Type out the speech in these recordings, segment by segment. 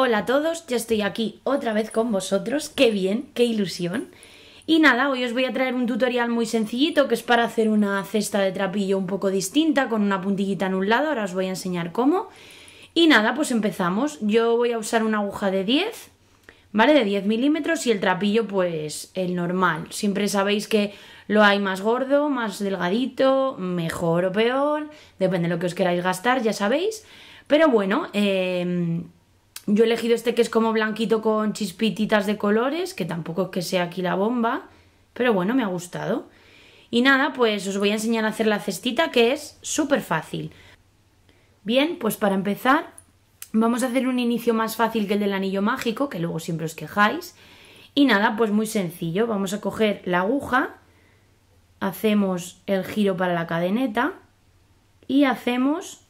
Hola a todos, ya estoy aquí otra vez con vosotros, qué bien, qué ilusión. Y nada, hoy os voy a traer un tutorial muy sencillito que es para hacer una cesta de trapillo un poco distinta con una puntillita en un lado, ahora os voy a enseñar cómo. Y nada, pues empezamos. Yo voy a usar una aguja de 10, ¿vale? De 10 milímetros y el trapillo pues el normal. Siempre sabéis que lo hay más gordo, más delgadito, mejor o peor, depende de lo que os queráis gastar, ya sabéis. Pero bueno, eh yo he elegido este que es como blanquito con chispititas de colores, que tampoco es que sea aquí la bomba, pero bueno, me ha gustado. Y nada, pues os voy a enseñar a hacer la cestita, que es súper fácil. Bien, pues para empezar, vamos a hacer un inicio más fácil que el del anillo mágico, que luego siempre os quejáis. Y nada, pues muy sencillo, vamos a coger la aguja, hacemos el giro para la cadeneta y hacemos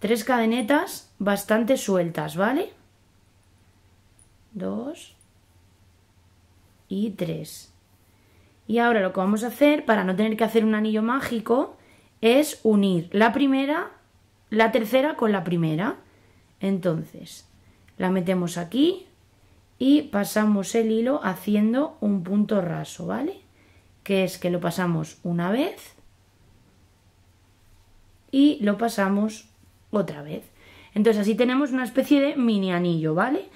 tres cadenetas bastante sueltas, ¿vale? Dos y tres. Y ahora lo que vamos a hacer, para no tener que hacer un anillo mágico, es unir la primera, la tercera con la primera. Entonces, la metemos aquí y pasamos el hilo haciendo un punto raso, ¿vale? Que es que lo pasamos una vez y lo pasamos otra vez. Entonces así tenemos una especie de mini anillo, ¿vale?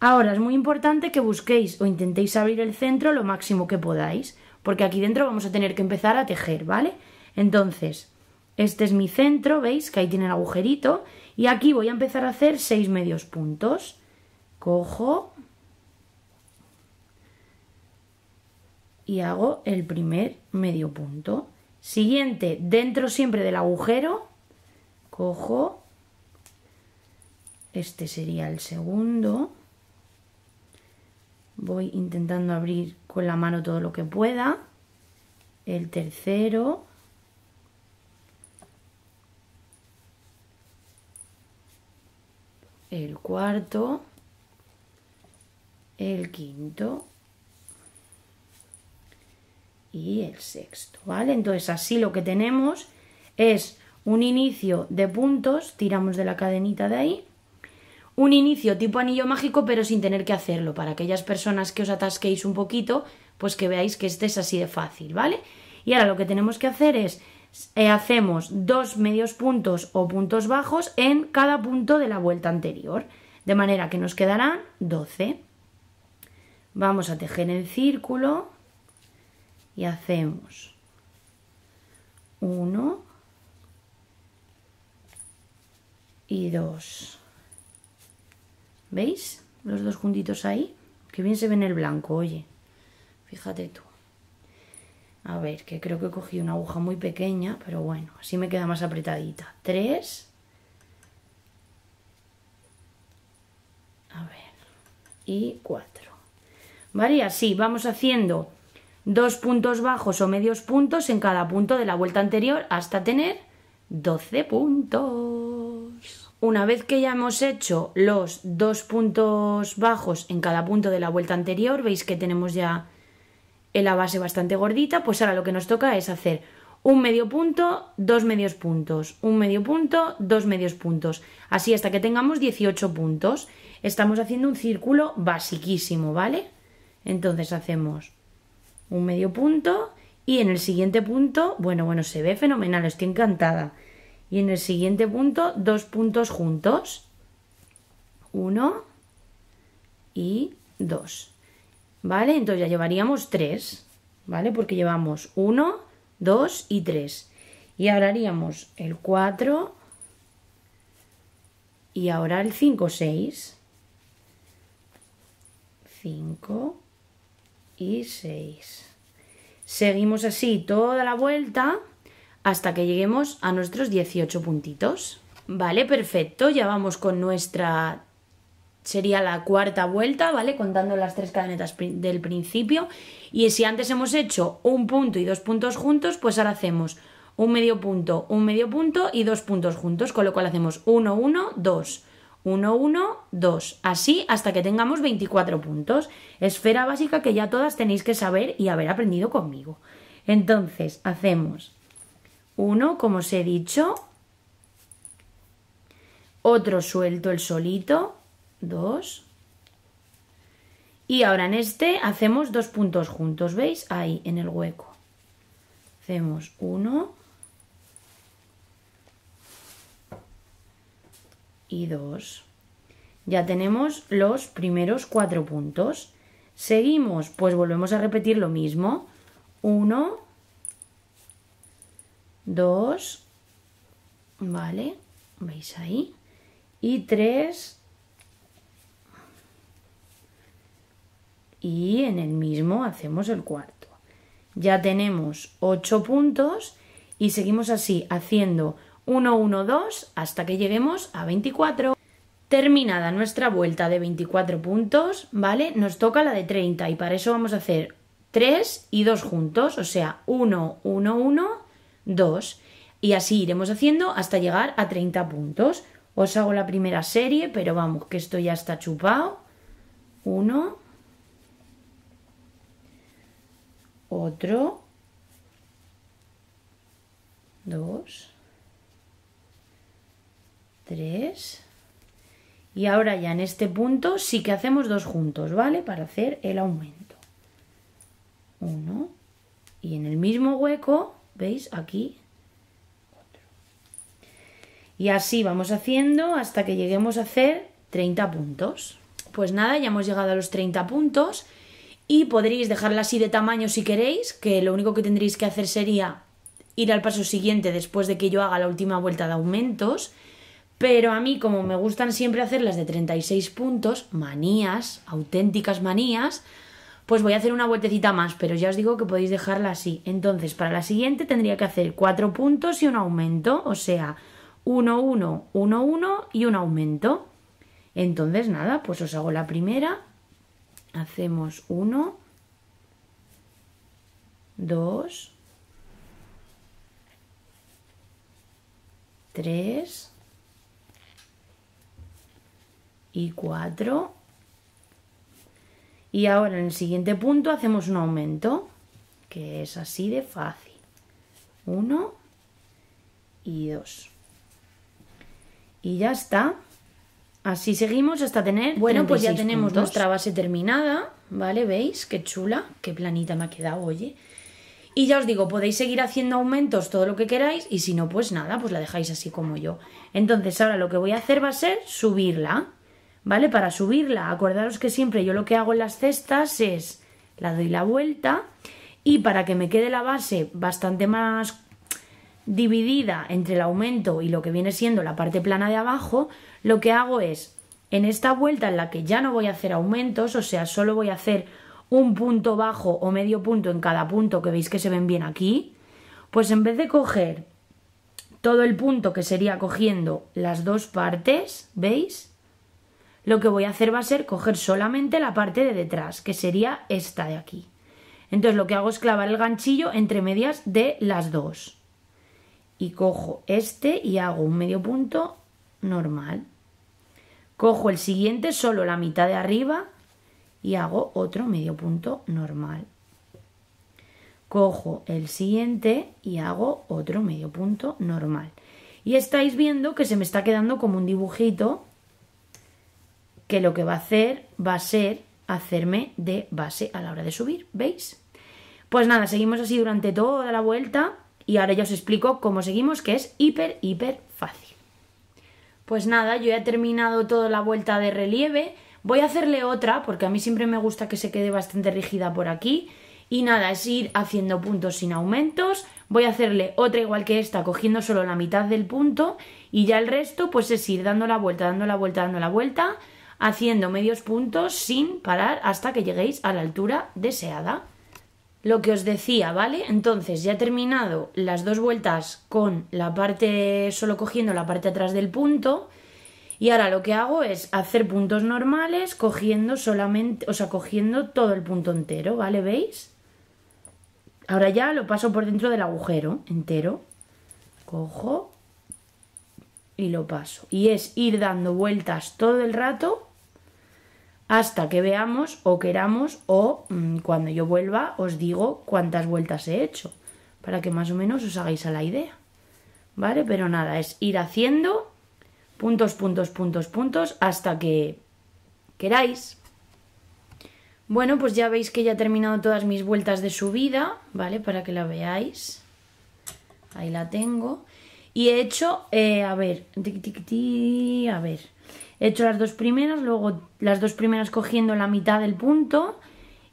Ahora es muy importante que busquéis o intentéis abrir el centro lo máximo que podáis, porque aquí dentro vamos a tener que empezar a tejer, ¿vale? Entonces, este es mi centro, veis que ahí tiene el agujerito, y aquí voy a empezar a hacer seis medios puntos. Cojo y hago el primer medio punto. Siguiente, dentro siempre del agujero, cojo este sería el segundo. Voy intentando abrir con la mano todo lo que pueda. El tercero. El cuarto. El quinto y el sexto, ¿vale? Entonces así lo que tenemos es un inicio de puntos, tiramos de la cadenita de ahí un inicio tipo anillo mágico, pero sin tener que hacerlo, para aquellas personas que os atasquéis un poquito, pues que veáis que este es así de fácil, ¿vale? Y ahora lo que tenemos que hacer es, eh, hacemos dos medios puntos o puntos bajos en cada punto de la vuelta anterior, de manera que nos quedarán 12. Vamos a tejer el círculo y hacemos 1 y 2 ¿Veis? Los dos juntitos ahí. Que bien se ven el blanco, oye. Fíjate tú. A ver, que creo que he cogido una aguja muy pequeña, pero bueno, así me queda más apretadita. Tres. A ver. Y cuatro. ¿Vale? así vamos haciendo dos puntos bajos o medios puntos en cada punto de la vuelta anterior hasta tener 12 puntos. Una vez que ya hemos hecho los dos puntos bajos en cada punto de la vuelta anterior, veis que tenemos ya la base bastante gordita, pues ahora lo que nos toca es hacer un medio punto, dos medios puntos, un medio punto, dos medios puntos, así hasta que tengamos 18 puntos. Estamos haciendo un círculo basiquísimo, ¿vale? Entonces hacemos un medio punto y en el siguiente punto, bueno, bueno, se ve fenomenal, estoy encantada y en el siguiente punto dos puntos juntos. 1 y 2. ¿Vale? Entonces ya llevaríamos 3, ¿vale? Porque llevamos 1, 2 y 3. Y ahora haríamos el 4 y ahora el 5, 6. 5 y 6. Seguimos así toda la vuelta hasta que lleguemos a nuestros 18 puntitos. Vale, perfecto, ya vamos con nuestra... Sería la cuarta vuelta, ¿vale? Contando las tres cadenetas del principio. Y si antes hemos hecho un punto y dos puntos juntos, pues ahora hacemos un medio punto, un medio punto y dos puntos juntos, con lo cual hacemos 1, 1, 2, 1, 1, 2, así hasta que tengamos 24 puntos. Esfera básica que ya todas tenéis que saber y haber aprendido conmigo. Entonces, hacemos uno, como os he dicho, otro suelto el solito, dos, y ahora en este hacemos dos puntos juntos, ¿veis? Ahí, en el hueco. Hacemos uno y dos. Ya tenemos los primeros cuatro puntos. Seguimos, pues volvemos a repetir lo mismo. Uno, 2, ¿vale? ¿Veis ahí? Y 3. Y en el mismo hacemos el cuarto. Ya tenemos 8 puntos y seguimos así haciendo 1, 1, 2 hasta que lleguemos a 24. Terminada nuestra vuelta de 24 puntos, ¿vale? Nos toca la de 30 y para eso vamos a hacer 3 y 2 juntos, o sea, 1, 1, 1 dos y así iremos haciendo hasta llegar a 30 puntos. Os hago la primera serie, pero vamos, que esto ya está chupado. 1 otro 2 3 y ahora ya en este punto sí que hacemos dos juntos, ¿vale? Para hacer el aumento. Uno. Y en el mismo hueco ¿Veis? Aquí. Y así vamos haciendo hasta que lleguemos a hacer 30 puntos. Pues nada, ya hemos llegado a los 30 puntos y podréis dejarla así de tamaño si queréis, que lo único que tendréis que hacer sería ir al paso siguiente después de que yo haga la última vuelta de aumentos, pero a mí como me gustan siempre hacer las de 36 puntos, manías, auténticas manías, pues voy a hacer una vueltecita más, pero ya os digo que podéis dejarla así. Entonces, para la siguiente tendría que hacer cuatro puntos y un aumento, o sea, 1, 1, 1, 1 y un aumento. Entonces, nada, pues os hago la primera. Hacemos 1, 2, 3 y 4 y ahora en el siguiente punto hacemos un aumento, que es así de fácil. 1 y 2. Y ya está. Así seguimos hasta tener. Bueno, pues ya tenemos nuestra base terminada, ¿vale? ¿Veis? Qué chula, qué planita me ha quedado, oye. Y ya os digo, podéis seguir haciendo aumentos todo lo que queráis y si no, pues nada, pues la dejáis así como yo. Entonces ahora lo que voy a hacer va a ser subirla. ¿vale? Para subirla. Acordaros que siempre yo lo que hago en las cestas es la doy la vuelta y para que me quede la base bastante más dividida entre el aumento y lo que viene siendo la parte plana de abajo, lo que hago es en esta vuelta en la que ya no voy a hacer aumentos, o sea, solo voy a hacer un punto bajo o medio punto en cada punto que veis que se ven bien aquí, pues en vez de coger todo el punto que sería cogiendo las dos partes, ¿veis? lo que voy a hacer va a ser coger solamente la parte de detrás, que sería esta de aquí. Entonces lo que hago es clavar el ganchillo entre medias de las dos. Y cojo este y hago un medio punto normal. Cojo el siguiente, solo la mitad de arriba, y hago otro medio punto normal. Cojo el siguiente y hago otro medio punto normal. Y estáis viendo que se me está quedando como un dibujito que lo que va a hacer va a ser hacerme de base a la hora de subir, ¿veis? Pues nada, seguimos así durante toda la vuelta y ahora ya os explico cómo seguimos, que es hiper, hiper fácil. Pues nada, yo he terminado toda la vuelta de relieve, voy a hacerle otra porque a mí siempre me gusta que se quede bastante rígida por aquí y nada, es ir haciendo puntos sin aumentos, voy a hacerle otra igual que esta, cogiendo solo la mitad del punto y ya el resto pues es ir dando la vuelta, dando la vuelta, dando la vuelta, dando la vuelta haciendo medios puntos sin parar hasta que lleguéis a la altura deseada. Lo que os decía, ¿vale? Entonces ya he terminado las dos vueltas con la parte, solo cogiendo la parte atrás del punto. Y ahora lo que hago es hacer puntos normales cogiendo solamente, o sea, cogiendo todo el punto entero, ¿vale? ¿Veis? Ahora ya lo paso por dentro del agujero entero. Cojo y lo paso. Y es ir dando vueltas todo el rato hasta que veamos o queramos o mm, cuando yo vuelva os digo cuántas vueltas he hecho para que más o menos os hagáis a la idea. ¿Vale? Pero nada, es ir haciendo puntos, puntos, puntos, puntos hasta que queráis. Bueno, pues ya veis que ya he terminado todas mis vueltas de subida, ¿vale? Para que la veáis. Ahí la tengo. Y he hecho, eh, a ver, a ver, He hecho las dos primeras, luego las dos primeras cogiendo la mitad del punto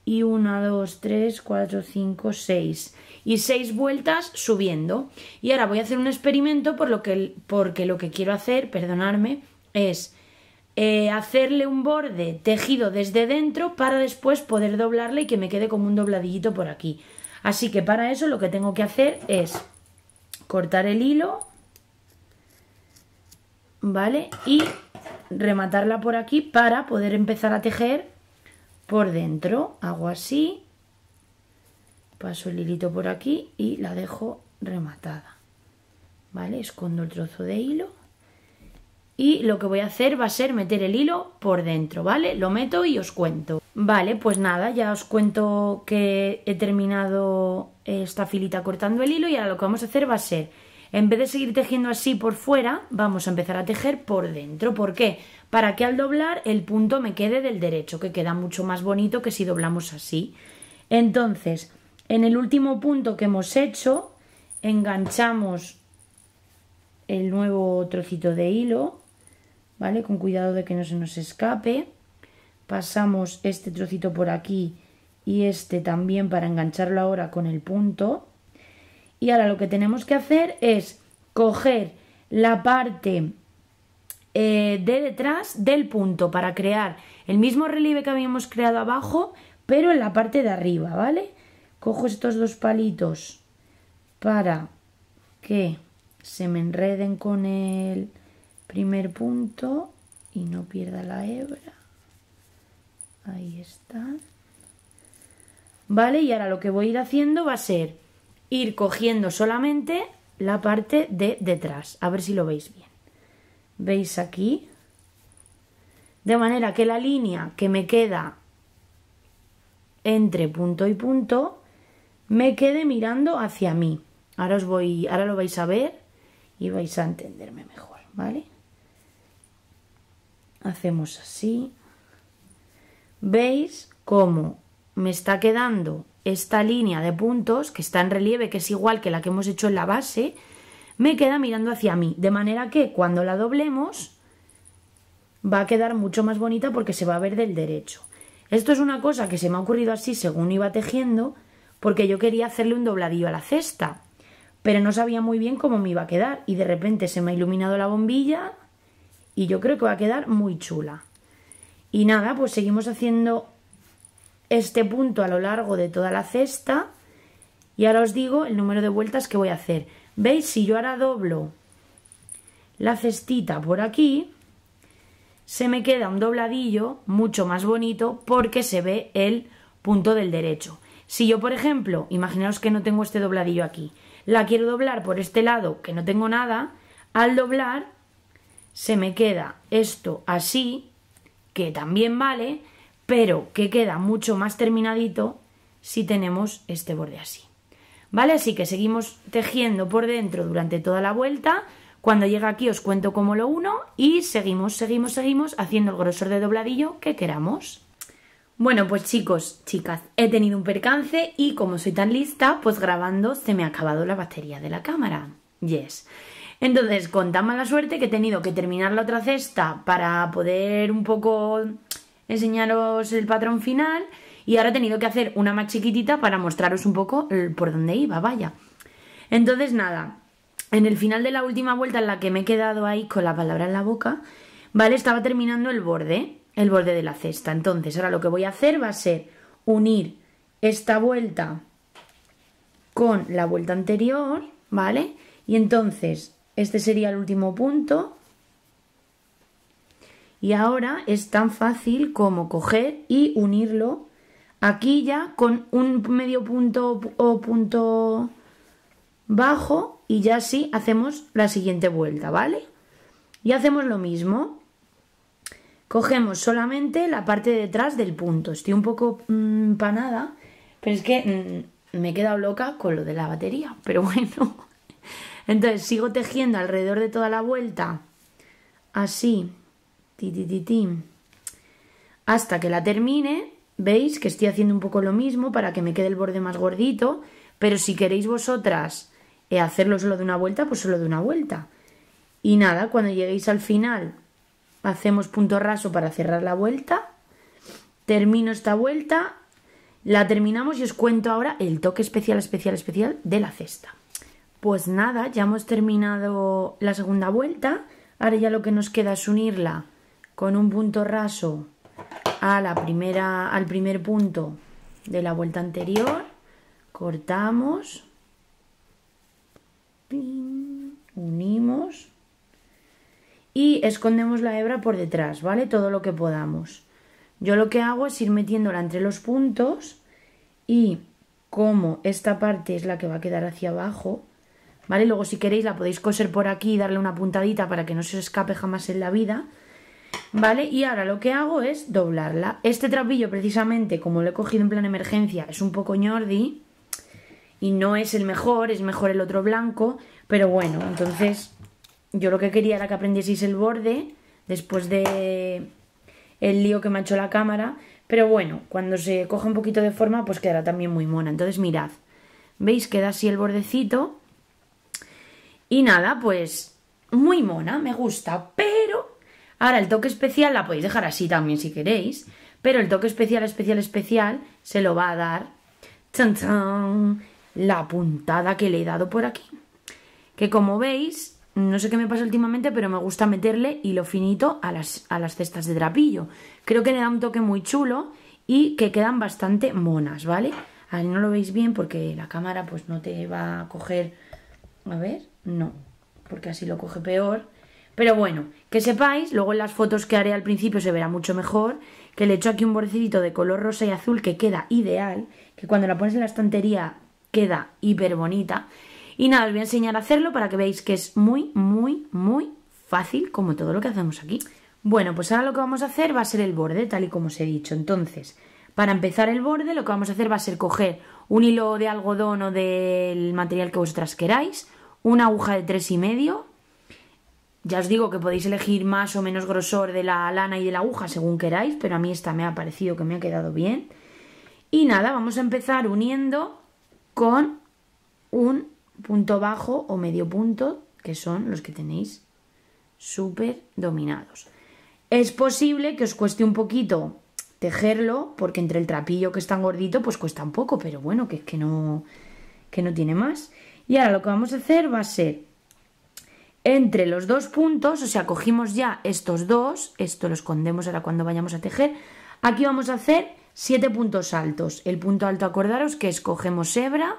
y una, dos, tres, cuatro, cinco, seis y seis vueltas subiendo. Y ahora voy a hacer un experimento por lo que, porque lo que quiero hacer, perdonarme, es eh, hacerle un borde tejido desde dentro para después poder doblarle y que me quede como un dobladillito por aquí. Así que para eso lo que tengo que hacer es cortar el hilo, ¿vale? Y rematarla por aquí para poder empezar a tejer por dentro. Hago así, paso el hilito por aquí y la dejo rematada. ¿Vale? Escondo el trozo de hilo y lo que voy a hacer va a ser meter el hilo por dentro, ¿vale? Lo meto y os cuento. Vale, pues nada, ya os cuento que he terminado esta filita cortando el hilo y ahora lo que vamos a hacer va a ser en vez de seguir tejiendo así por fuera, vamos a empezar a tejer por dentro. ¿Por qué? Para que al doblar el punto me quede del derecho, que queda mucho más bonito que si doblamos así. Entonces, en el último punto que hemos hecho, enganchamos el nuevo trocito de hilo, ¿vale? Con cuidado de que no se nos escape. Pasamos este trocito por aquí y este también para engancharlo ahora con el punto y ahora lo que tenemos que hacer es coger la parte eh, de detrás del punto para crear el mismo relieve que habíamos creado abajo, pero en la parte de arriba, ¿vale? Cojo estos dos palitos para que se me enreden con el primer punto y no pierda la hebra. Ahí está. ¿Vale? Y ahora lo que voy a ir haciendo va a ser ir cogiendo solamente la parte de detrás. A ver si lo veis bien. ¿Veis aquí? De manera que la línea que me queda entre punto y punto me quede mirando hacia mí. Ahora os voy, ahora lo vais a ver y vais a entenderme mejor, ¿vale? Hacemos así. ¿Veis cómo me está quedando esta línea de puntos, que está en relieve, que es igual que la que hemos hecho en la base, me queda mirando hacia mí, de manera que cuando la doblemos va a quedar mucho más bonita porque se va a ver del derecho. Esto es una cosa que se me ha ocurrido así según iba tejiendo, porque yo quería hacerle un dobladillo a la cesta, pero no sabía muy bien cómo me iba a quedar y de repente se me ha iluminado la bombilla y yo creo que va a quedar muy chula. Y nada, pues seguimos haciendo este punto a lo largo de toda la cesta y ahora os digo el número de vueltas que voy a hacer. ¿Veis? Si yo ahora doblo la cestita por aquí, se me queda un dobladillo mucho más bonito porque se ve el punto del derecho. Si yo, por ejemplo, imaginaos que no tengo este dobladillo aquí, la quiero doblar por este lado que no tengo nada, al doblar se me queda esto así, que también vale, pero que queda mucho más terminadito si tenemos este borde así. ¿Vale? Así que seguimos tejiendo por dentro durante toda la vuelta. Cuando llega aquí os cuento cómo lo uno y seguimos, seguimos, seguimos haciendo el grosor de dobladillo que queramos. Bueno, pues chicos, chicas, he tenido un percance y como soy tan lista, pues grabando se me ha acabado la batería de la cámara. Yes. Entonces, con tan mala suerte que he tenido que terminar la otra cesta para poder un poco enseñaros el patrón final y ahora he tenido que hacer una más chiquitita para mostraros un poco por dónde iba, vaya. Entonces nada, en el final de la última vuelta en la que me he quedado ahí con la palabra en la boca, ¿vale? Estaba terminando el borde, el borde de la cesta. Entonces ahora lo que voy a hacer va a ser unir esta vuelta con la vuelta anterior, ¿vale? Y entonces este sería el último punto y ahora es tan fácil como coger y unirlo aquí ya con un medio punto o punto bajo y ya así hacemos la siguiente vuelta, ¿vale? Y hacemos lo mismo. Cogemos solamente la parte de detrás del punto. Estoy un poco mm, empanada pero es que mm, me he quedado loca con lo de la batería, pero bueno. Entonces sigo tejiendo alrededor de toda la vuelta. Así. Hasta que la termine, veis que estoy haciendo un poco lo mismo para que me quede el borde más gordito, pero si queréis vosotras eh, hacerlo solo de una vuelta, pues solo de una vuelta. Y nada, cuando lleguéis al final, hacemos punto raso para cerrar la vuelta, termino esta vuelta, la terminamos y os cuento ahora el toque especial, especial, especial de la cesta. Pues nada, ya hemos terminado la segunda vuelta, ahora ya lo que nos queda es unirla con un punto raso a la primera, al primer punto de la vuelta anterior, cortamos, unimos y escondemos la hebra por detrás, ¿vale? Todo lo que podamos. Yo lo que hago es ir metiéndola entre los puntos y como esta parte es la que va a quedar hacia abajo, ¿vale? Luego si queréis la podéis coser por aquí y darle una puntadita para que no se escape jamás en la vida, ¿Vale? Y ahora lo que hago es doblarla. Este trapillo precisamente, como lo he cogido en plan emergencia, es un poco ñordi y no es el mejor, es mejor el otro blanco, pero bueno, entonces yo lo que quería era que aprendieseis el borde después de el lío que me ha hecho la cámara, pero bueno, cuando se coge un poquito de forma pues quedará también muy mona. Entonces mirad, veis queda así el bordecito y nada, pues muy mona, me gusta, pero Ahora, el toque especial la podéis dejar así también si queréis, pero el toque especial, especial, especial se lo va a dar chan, la puntada que le he dado por aquí. Que como veis, no sé qué me pasa últimamente, pero me gusta meterle hilo finito a las, a las cestas de trapillo. Creo que le da un toque muy chulo y que quedan bastante monas, ¿vale? Ahí no lo veis bien porque la cámara pues no te va a coger... A ver, no, porque así lo coge peor pero bueno, que sepáis, luego en las fotos que haré al principio se verá mucho mejor, que le hecho aquí un bordecito de color rosa y azul que queda ideal, que cuando la pones en la estantería queda hiper bonita. Y nada, os voy a enseñar a hacerlo para que veáis que es muy, muy, muy fácil, como todo lo que hacemos aquí. Bueno, pues ahora lo que vamos a hacer va a ser el borde, tal y como os he dicho. Entonces, para empezar el borde, lo que vamos a hacer va a ser coger un hilo de algodón o del material que vosotras queráis, una aguja de tres y medio, ya os digo que podéis elegir más o menos grosor de la lana y de la aguja según queráis, pero a mí esta me ha parecido que me ha quedado bien. Y nada, vamos a empezar uniendo con un punto bajo o medio punto, que son los que tenéis súper dominados. Es posible que os cueste un poquito tejerlo, porque entre el trapillo que es tan gordito, pues cuesta un poco, pero bueno, que es que no, que no tiene más. Y ahora lo que vamos a hacer va a ser entre los dos puntos, o sea, cogimos ya estos dos, esto lo escondemos ahora cuando vayamos a tejer, aquí vamos a hacer siete puntos altos. El punto alto, acordaros que escogemos hebra,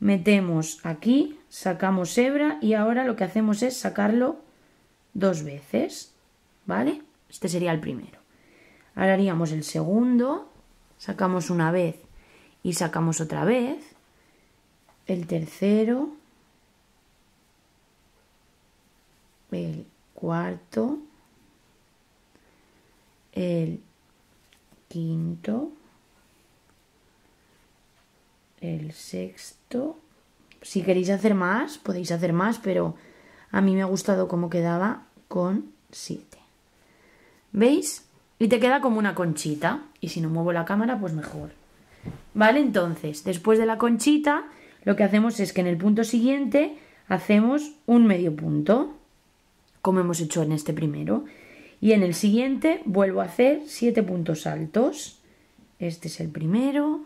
metemos aquí, sacamos hebra y ahora lo que hacemos es sacarlo dos veces, ¿vale? Este sería el primero. Ahora haríamos el segundo, sacamos una vez y sacamos otra vez, el tercero, el cuarto, el quinto, el sexto. Si queréis hacer más, podéis hacer más, pero a mí me ha gustado cómo quedaba con siete. ¿Veis? Y te queda como una conchita. Y si no muevo la cámara, pues mejor. ¿Vale? Entonces, después de la conchita, lo que hacemos es que en el punto siguiente hacemos un medio punto como hemos hecho en este primero. Y en el siguiente vuelvo a hacer 7 puntos altos. Este es el primero.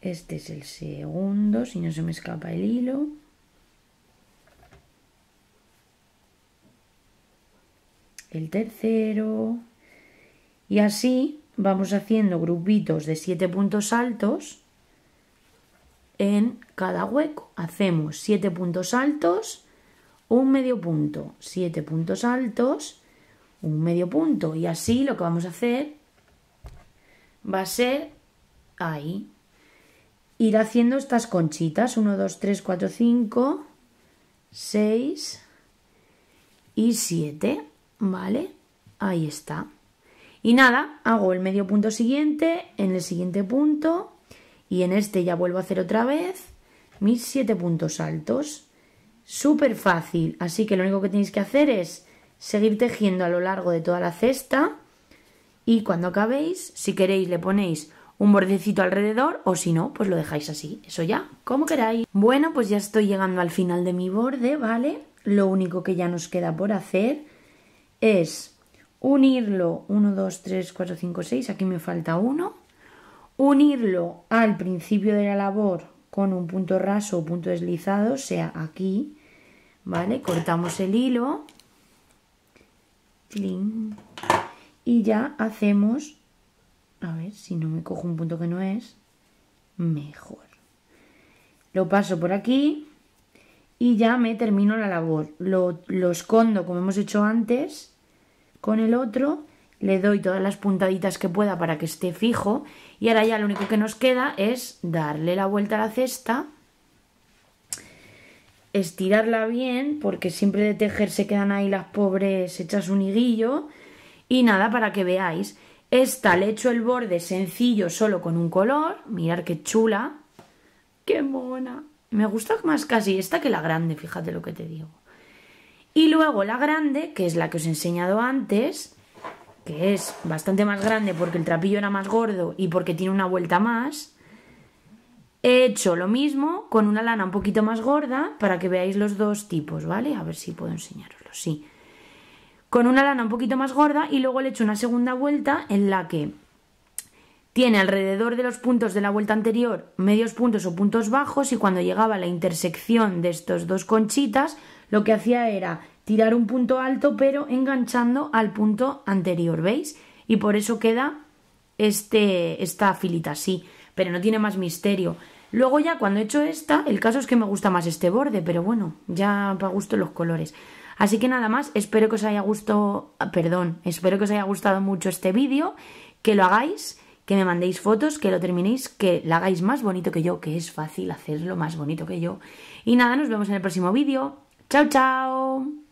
Este es el segundo, si no se me escapa el hilo. El tercero. Y así vamos haciendo grupitos de 7 puntos altos en cada hueco. Hacemos 7 puntos altos un medio punto, siete puntos altos, un medio punto. Y así lo que vamos a hacer va a ser ahí. Ir haciendo estas conchitas, 1, 2, 3, 4, 5, 6 y 7, ¿vale? Ahí está. Y nada, hago el medio punto siguiente, en el siguiente punto y en este ya vuelvo a hacer otra vez mis siete puntos altos. Súper fácil, así que lo único que tenéis que hacer es seguir tejiendo a lo largo de toda la cesta y cuando acabéis, si queréis, le ponéis un bordecito alrededor o si no, pues lo dejáis así, eso ya, como queráis. Bueno, pues ya estoy llegando al final de mi borde, ¿vale? Lo único que ya nos queda por hacer es unirlo 1, 2, 3, 4, 5, 6, aquí me falta uno, unirlo al principio de la labor con un punto raso o punto deslizado, sea, aquí, ¿vale? Cortamos el hilo y ya hacemos, a ver si no me cojo un punto que no es, mejor. Lo paso por aquí y ya me termino la labor. Lo, lo escondo como hemos hecho antes con el otro, le doy todas las puntaditas que pueda para que esté fijo y ahora ya lo único que nos queda es darle la vuelta a la cesta estirarla bien, porque siempre de tejer se quedan ahí las pobres hechas un higuillo. Y nada, para que veáis. Esta le echo el borde sencillo solo con un color. Mirar qué chula. ¡Qué mona! Me gusta más casi esta que la grande, fíjate lo que te digo. Y luego la grande, que es la que os he enseñado antes, que es bastante más grande porque el trapillo era más gordo y porque tiene una vuelta más. He hecho lo mismo con una lana un poquito más gorda para que veáis los dos tipos, ¿vale? A ver si puedo enseñaroslo, sí. Con una lana un poquito más gorda y luego le he hecho una segunda vuelta en la que tiene alrededor de los puntos de la vuelta anterior medios puntos o puntos bajos y cuando llegaba a la intersección de estos dos conchitas lo que hacía era tirar un punto alto pero enganchando al punto anterior, ¿veis? Y por eso queda este, esta filita así pero no tiene más misterio. Luego ya cuando he hecho esta, el caso es que me gusta más este borde, pero bueno, ya para gusto los colores. Así que nada más, espero que os haya gustado, ah, perdón, espero que os haya gustado mucho este vídeo, que lo hagáis, que me mandéis fotos, que lo terminéis, que lo hagáis más bonito que yo, que es fácil hacerlo más bonito que yo. Y nada, nos vemos en el próximo vídeo. ¡Chao, chao!